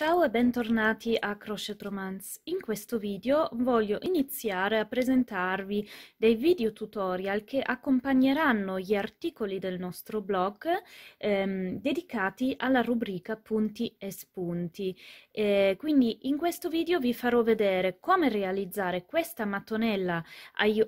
Ciao e bentornati a Crochet Romance. In questo video voglio iniziare a presentarvi dei video tutorial che accompagneranno gli articoli del nostro blog ehm, dedicati alla rubrica punti e spunti. Eh, quindi in questo video vi farò vedere come realizzare questa mattonella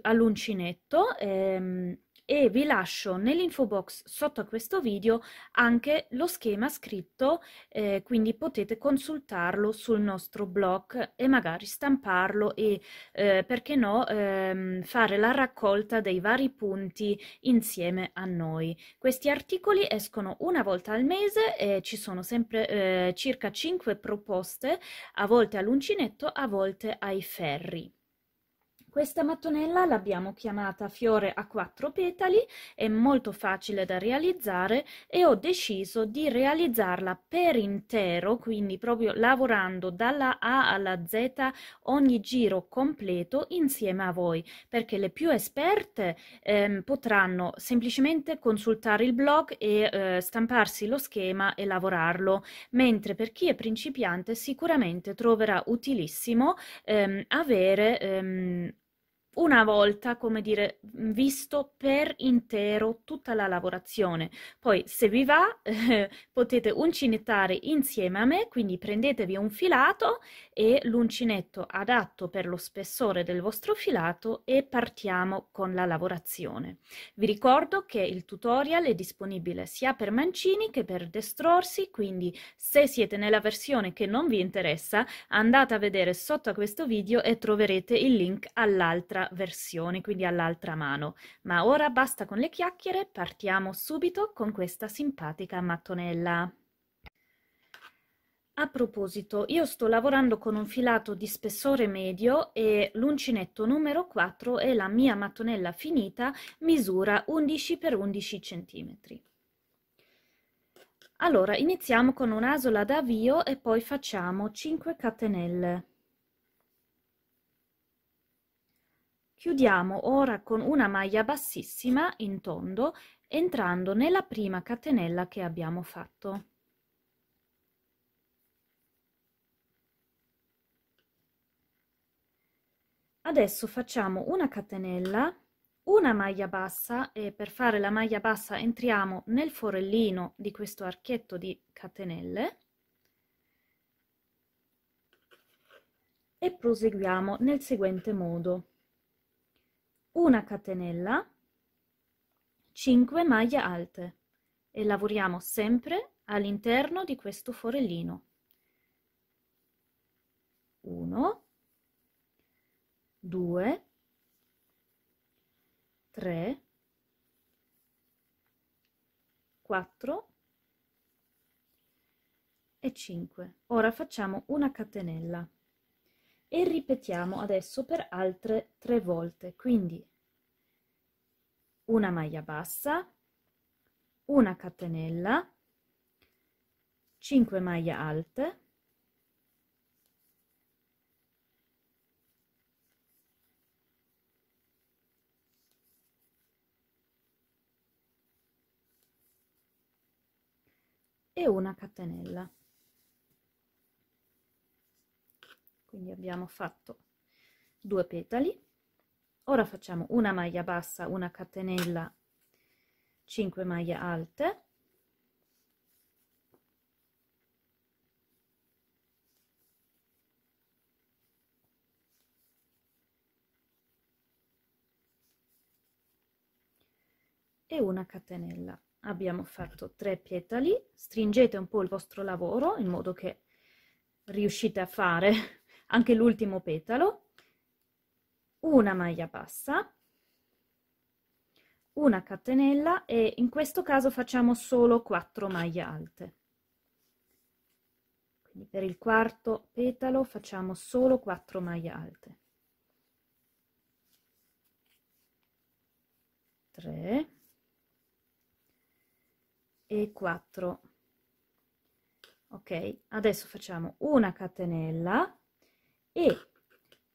all'uncinetto ehm, e vi lascio nell'info box sotto a questo video anche lo schema scritto, eh, quindi potete consultarlo sul nostro blog e magari stamparlo e eh, perché no ehm, fare la raccolta dei vari punti insieme a noi. Questi articoli escono una volta al mese e ci sono sempre eh, circa 5 proposte, a volte all'uncinetto, a volte ai ferri. Questa mattonella l'abbiamo chiamata fiore a quattro petali, è molto facile da realizzare e ho deciso di realizzarla per intero, quindi proprio lavorando dalla A alla Z ogni giro completo insieme a voi, perché le più esperte eh, potranno semplicemente consultare il blog e eh, stamparsi lo schema e lavorarlo, mentre per chi è principiante sicuramente troverà utilissimo ehm, avere ehm, una volta, come dire, visto per intero tutta la lavorazione. Poi, se vi va, eh, potete uncinettare insieme a me, quindi prendetevi un filato e l'uncinetto adatto per lo spessore del vostro filato e partiamo con la lavorazione. Vi ricordo che il tutorial è disponibile sia per mancini che per destrorsi, quindi se siete nella versione che non vi interessa, andate a vedere sotto a questo video e troverete il link all'altra un'altra versione, quindi all'altra mano. Ma ora basta con le chiacchiere, partiamo subito con questa simpatica mattonella. A proposito, io sto lavorando con un filato di spessore medio e l'uncinetto numero 4 è la mia mattonella finita misura 11 x 11 cm. Allora, iniziamo con un'asola d'avvio e poi facciamo 5 catenelle. Chiudiamo ora con una maglia bassissima in tondo entrando nella prima catenella che abbiamo fatto. Adesso facciamo una catenella, una maglia bassa e per fare la maglia bassa entriamo nel forellino di questo archetto di catenelle e proseguiamo nel seguente modo una catenella 5 maglie alte e lavoriamo sempre all'interno di questo forellino 1 2 3 4 e 5 ora facciamo una catenella e ripetiamo adesso per altre tre volte quindi una maglia bassa una catenella 5 maglie alte e una catenella quindi abbiamo fatto due petali ora facciamo una maglia bassa una catenella 5 maglie alte e una catenella abbiamo fatto tre petali stringete un po' il vostro lavoro in modo che riuscite a fare anche l'ultimo petalo, una maglia bassa, una catenella e in questo caso facciamo solo 4 maglie alte. Quindi per il quarto petalo facciamo solo 4 maglie alte. 3 e 4 ok adesso facciamo una catenella e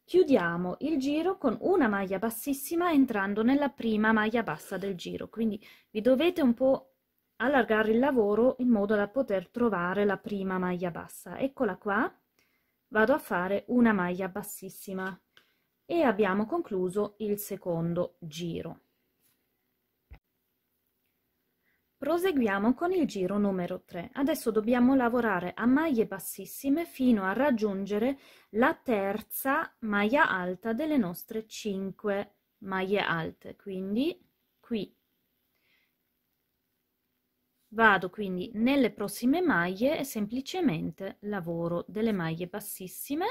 chiudiamo il giro con una maglia bassissima entrando nella prima maglia bassa del giro quindi vi dovete un po' allargare il lavoro in modo da poter trovare la prima maglia bassa eccola qua vado a fare una maglia bassissima e abbiamo concluso il secondo giro Proseguiamo con il giro numero 3. Adesso dobbiamo lavorare a maglie bassissime fino a raggiungere la terza maglia alta delle nostre 5 maglie alte. Quindi qui vado quindi nelle prossime maglie e semplicemente lavoro delle maglie bassissime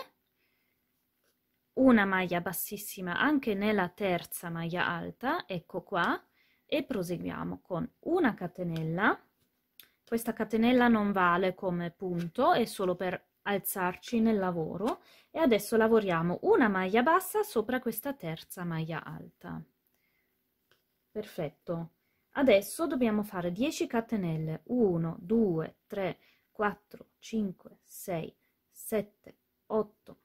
una maglia bassissima anche nella terza maglia alta ecco qua e proseguiamo con una catenella questa catenella non vale come punto è solo per alzarci nel lavoro e adesso lavoriamo una maglia bassa sopra questa terza maglia alta perfetto adesso dobbiamo fare 10 catenelle 1 2 3 4 5 6 7 8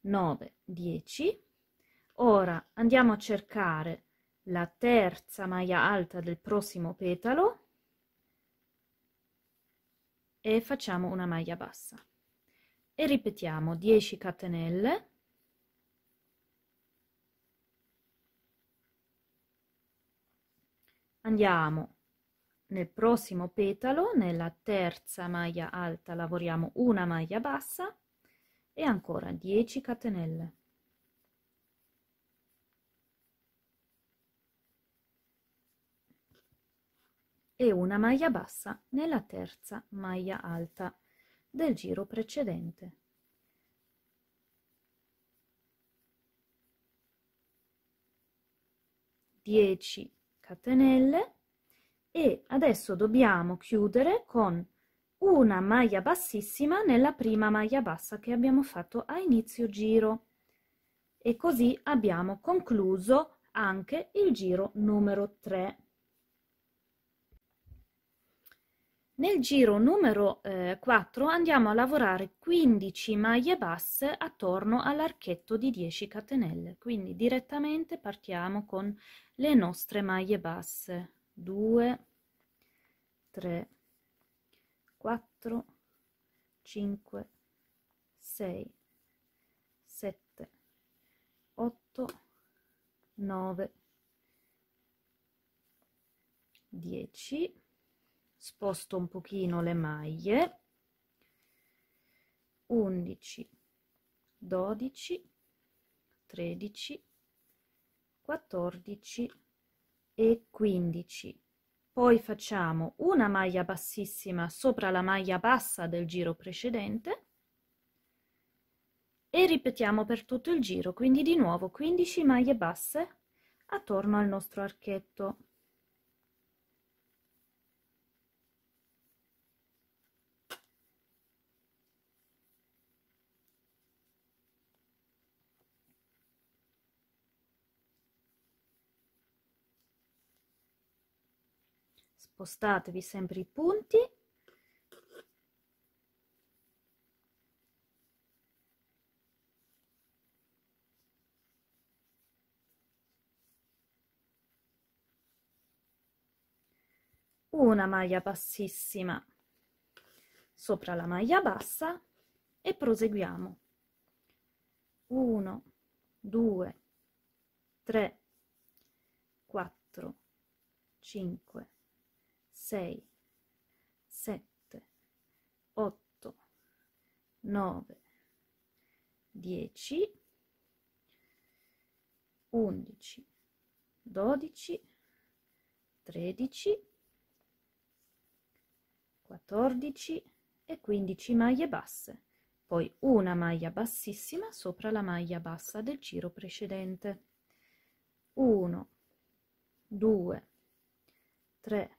9 10 ora andiamo a cercare la terza maglia alta del prossimo petalo e facciamo una maglia bassa e ripetiamo 10 catenelle andiamo nel prossimo petalo nella terza maglia alta lavoriamo una maglia bassa e ancora 10 catenelle e una maglia bassa nella terza maglia alta del giro precedente. Dieci catenelle e adesso dobbiamo chiudere con una maglia bassissima nella prima maglia bassa che abbiamo fatto a inizio giro e così abbiamo concluso anche il giro numero 3 Nel giro numero eh, 4 andiamo a lavorare 15 maglie basse attorno all'archetto di 10 catenelle, quindi direttamente partiamo con le nostre maglie basse 2, 3, 4, 5, 6, 7, 8, 9, 10, sposto un pochino le maglie 11 12 13 14 e 15 poi facciamo una maglia bassissima sopra la maglia bassa del giro precedente e ripetiamo per tutto il giro quindi di nuovo 15 maglie basse attorno al nostro archetto spostatevi sempre i punti una maglia bassissima sopra la maglia bassa e proseguiamo 1 2 3 4 5 6, 7, 8, 9, 10, 11, 12, 13, 14 e 15 maglie basse, poi una maglia bassissima sopra la maglia bassa del giro precedente. 1, 2, 3,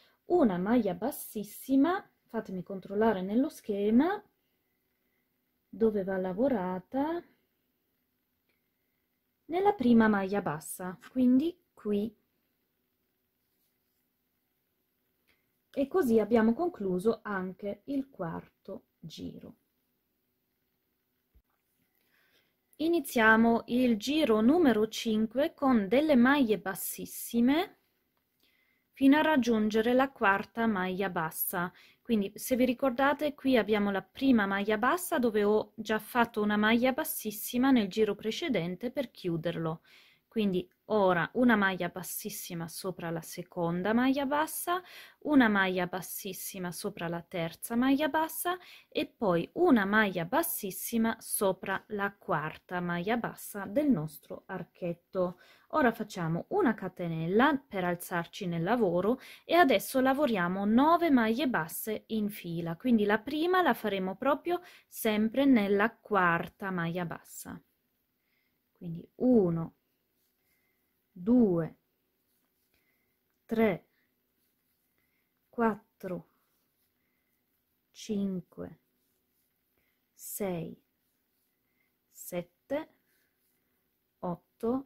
una maglia bassissima fatemi controllare nello schema dove va lavorata nella prima maglia bassa quindi qui e così abbiamo concluso anche il quarto giro iniziamo il giro numero 5 con delle maglie bassissime fino a raggiungere la quarta maglia bassa. Quindi se vi ricordate qui abbiamo la prima maglia bassa dove ho già fatto una maglia bassissima nel giro precedente per chiuderlo. Quindi ora una maglia bassissima sopra la seconda maglia bassa, una maglia bassissima sopra la terza maglia bassa e poi una maglia bassissima sopra la quarta maglia bassa del nostro archetto. Ora facciamo una catenella per alzarci nel lavoro e adesso lavoriamo 9 maglie basse in fila, quindi la prima la faremo proprio sempre nella quarta maglia bassa. Quindi 1 2, 3, 4, 5, 6, 7, 8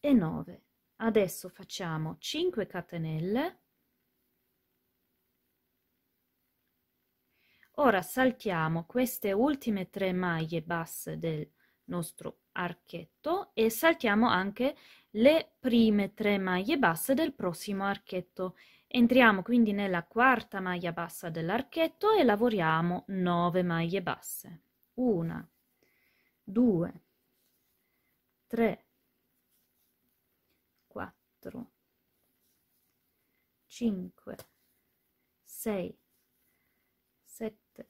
e 9. Adesso facciamo 5 catenelle. Ora saltiamo queste ultime tre maglie basse del nostro archetto e saltiamo anche le prime tre maglie basse del prossimo archetto. Entriamo quindi nella quarta maglia bassa dell'archetto e lavoriamo 9 maglie basse. 1, 2, 3, 4, 5, 6, 7,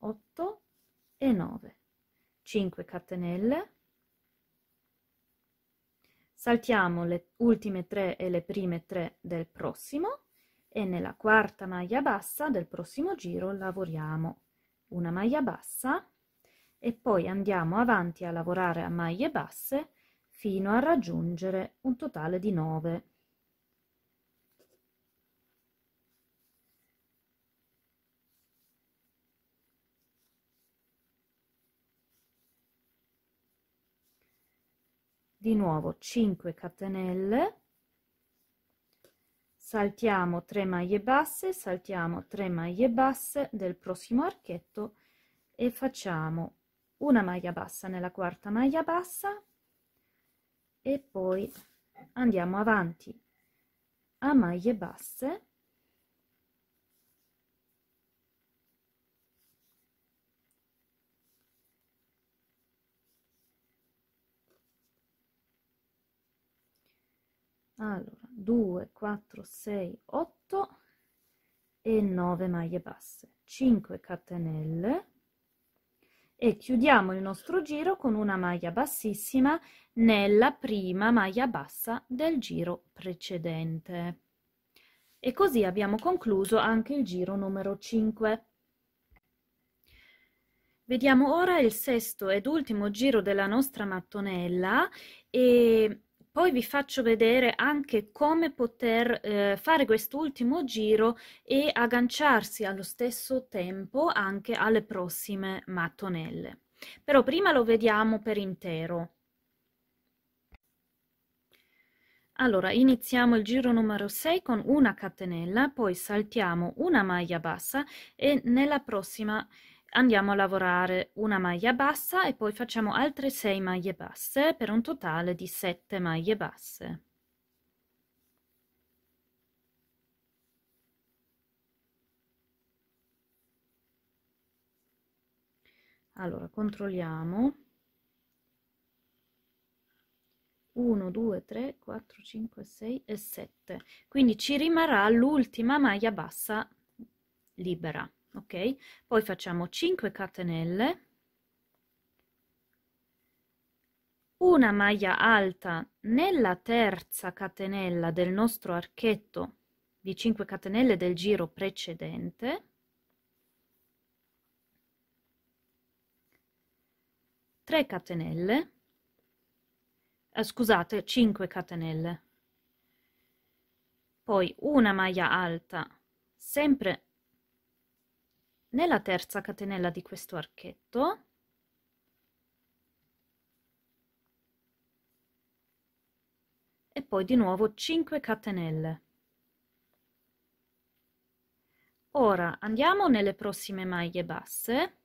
8 e 9. 5 catenelle saltiamo le ultime 3 e le prime 3 del prossimo e nella quarta maglia bassa del prossimo giro lavoriamo una maglia bassa e poi andiamo avanti a lavorare a maglie basse fino a raggiungere un totale di 9 di nuovo 5 catenelle saltiamo 3 maglie basse saltiamo 3 maglie basse del prossimo archetto e facciamo una maglia bassa nella quarta maglia bassa e poi andiamo avanti a maglie basse allora 2 4 6 8 e 9 maglie basse 5 catenelle e chiudiamo il nostro giro con una maglia bassissima nella prima maglia bassa del giro precedente e così abbiamo concluso anche il giro numero 5 vediamo ora il sesto ed ultimo giro della nostra mattonella e poi vi faccio vedere anche come poter eh, fare quest'ultimo giro e agganciarsi allo stesso tempo anche alle prossime mattonelle. Però prima lo vediamo per intero. Allora, iniziamo il giro numero 6 con una catenella, poi saltiamo una maglia bassa e nella prossima andiamo a lavorare una maglia bassa e poi facciamo altre 6 maglie basse per un totale di 7 maglie basse allora controlliamo 1 2 3 4 5 6 e 7 quindi ci rimarrà l'ultima maglia bassa libera ok poi facciamo 5 catenelle una maglia alta nella terza catenella del nostro archetto di 5 catenelle del giro precedente 3 catenelle eh, scusate 5 catenelle poi una maglia alta sempre nella terza catenella di questo archetto e poi di nuovo 5 catenelle ora andiamo nelle prossime maglie basse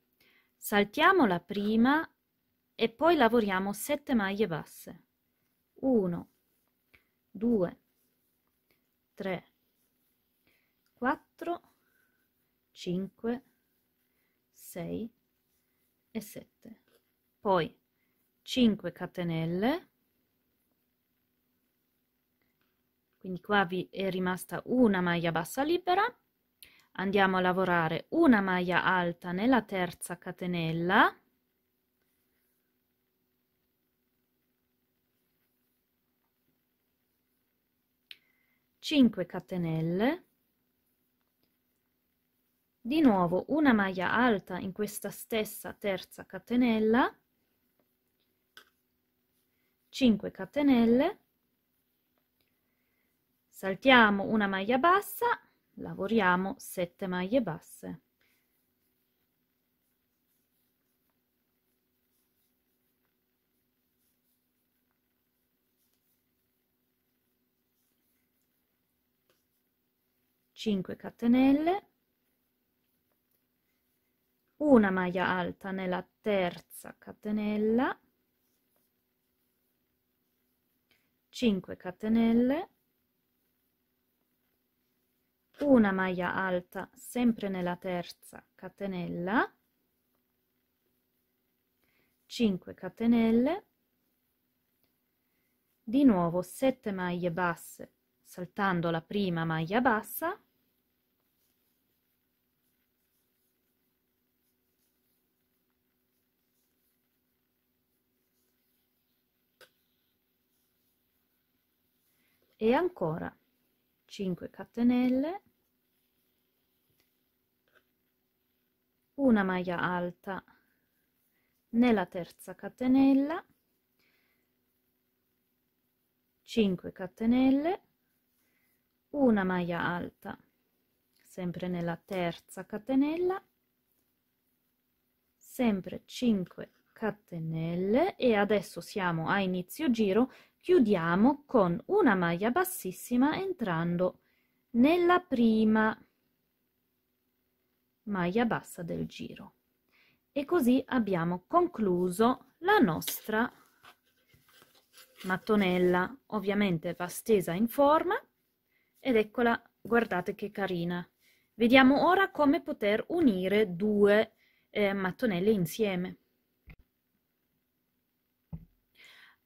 saltiamo la prima e poi lavoriamo 7 maglie basse 1 2 3 4 5 6 e 7 poi 5 catenelle quindi qua vi è rimasta una maglia bassa libera andiamo a lavorare una maglia alta nella terza catenella cinque catenelle di nuovo una maglia alta in questa stessa terza catenella 5 catenelle saltiamo una maglia bassa lavoriamo 7 maglie basse Cinque catenelle una maglia alta nella terza catenella 5 catenelle una maglia alta sempre nella terza catenella 5 catenelle di nuovo 7 maglie basse saltando la prima maglia bassa e ancora 5 catenelle una maglia alta nella terza catenella 5 catenelle una maglia alta sempre nella terza catenella sempre 5 catenelle e adesso siamo a inizio giro Chiudiamo con una maglia bassissima entrando nella prima maglia bassa del giro e così abbiamo concluso la nostra mattonella ovviamente va stesa in forma ed eccola guardate che carina vediamo ora come poter unire due eh, mattonelle insieme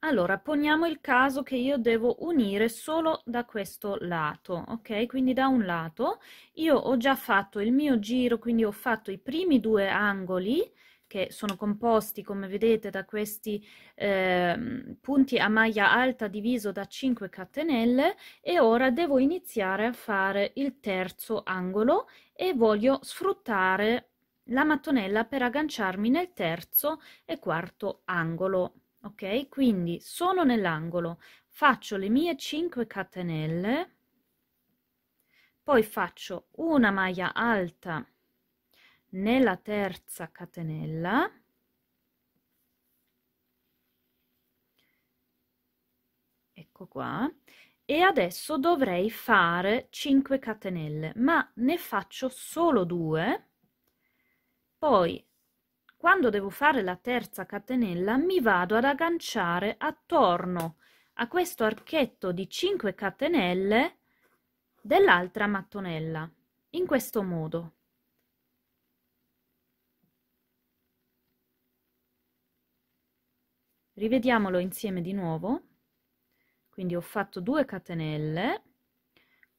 Allora, poniamo il caso che io devo unire solo da questo lato, ok? Quindi da un lato io ho già fatto il mio giro, quindi ho fatto i primi due angoli che sono composti, come vedete, da questi eh, punti a maglia alta diviso da 5 catenelle e ora devo iniziare a fare il terzo angolo e voglio sfruttare la mattonella per agganciarmi nel terzo e quarto angolo ok? Quindi sono nell'angolo, faccio le mie 5 catenelle, poi faccio una maglia alta nella terza catenella, ecco qua, e adesso dovrei fare 5 catenelle, ma ne faccio solo due, poi quando devo fare la terza catenella mi vado ad agganciare attorno a questo archetto di 5 catenelle dell'altra mattonella, in questo modo. Rivediamolo insieme di nuovo. Quindi ho fatto 2 catenelle,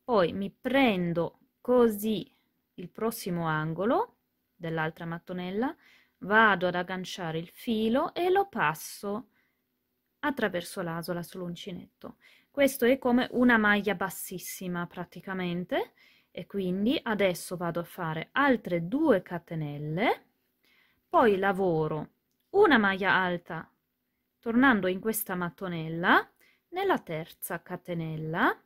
poi mi prendo così il prossimo angolo dell'altra mattonella, vado ad agganciare il filo e lo passo attraverso l'asola sull'uncinetto. Questo è come una maglia bassissima praticamente e quindi adesso vado a fare altre due catenelle, poi lavoro una maglia alta tornando in questa mattonella nella terza catenella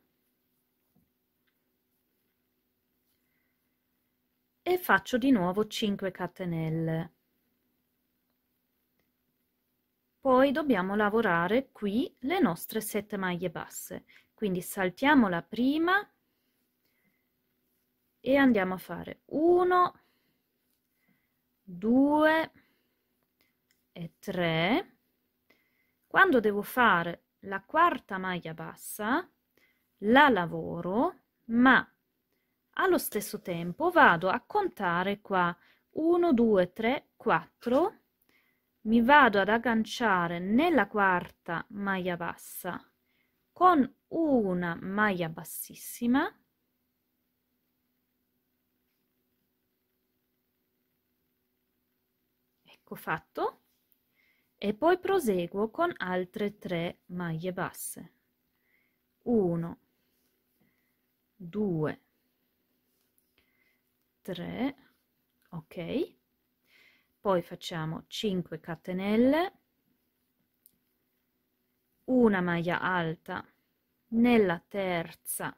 e faccio di nuovo 5 catenelle Poi dobbiamo lavorare qui le nostre sette maglie basse, quindi saltiamo la prima e andiamo a fare 1, 2 e 3. Quando devo fare la quarta maglia bassa, la lavoro, ma allo stesso tempo vado a contare qua 1, 2, 3, 4 mi vado ad agganciare nella quarta maglia bassa con una maglia bassissima ecco fatto e poi proseguo con altre tre maglie basse 1 2 3 ok poi facciamo 5 catenelle una maglia alta nella terza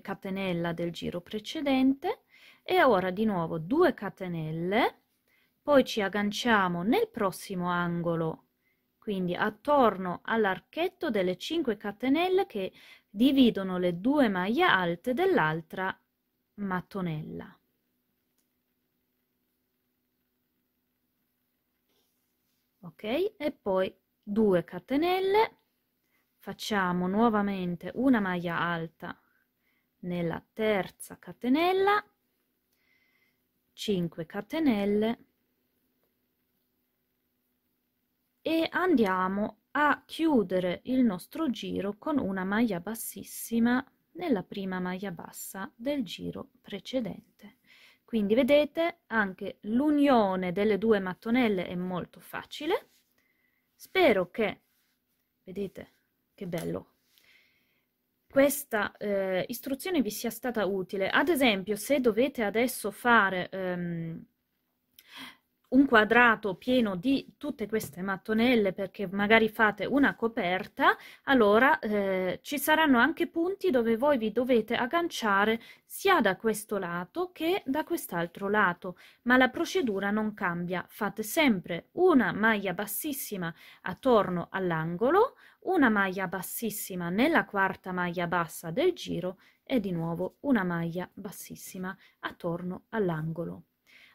catenella del giro precedente e ora di nuovo 2 catenelle poi ci agganciamo nel prossimo angolo quindi attorno all'archetto delle 5 catenelle che dividono le due maglie alte dell'altra mattonella ok e poi 2 catenelle facciamo nuovamente una maglia alta nella terza catenella 5 catenelle e andiamo a chiudere il nostro giro con una maglia bassissima nella prima maglia bassa del giro precedente quindi vedete anche l'unione delle due mattonelle è molto facile. Spero che, vedete che bello, questa eh, istruzione vi sia stata utile. Ad esempio, se dovete adesso fare... Ehm, un quadrato pieno di tutte queste mattonelle perché magari fate una coperta, allora eh, ci saranno anche punti dove voi vi dovete agganciare sia da questo lato che da quest'altro lato, ma la procedura non cambia, fate sempre una maglia bassissima attorno all'angolo, una maglia bassissima nella quarta maglia bassa del giro e di nuovo una maglia bassissima attorno all'angolo.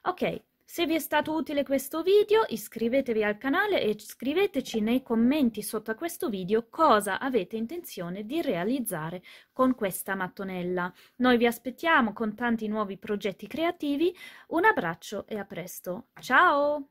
Ok, se vi è stato utile questo video iscrivetevi al canale e scriveteci nei commenti sotto a questo video cosa avete intenzione di realizzare con questa mattonella. Noi vi aspettiamo con tanti nuovi progetti creativi, un abbraccio e a presto. Ciao!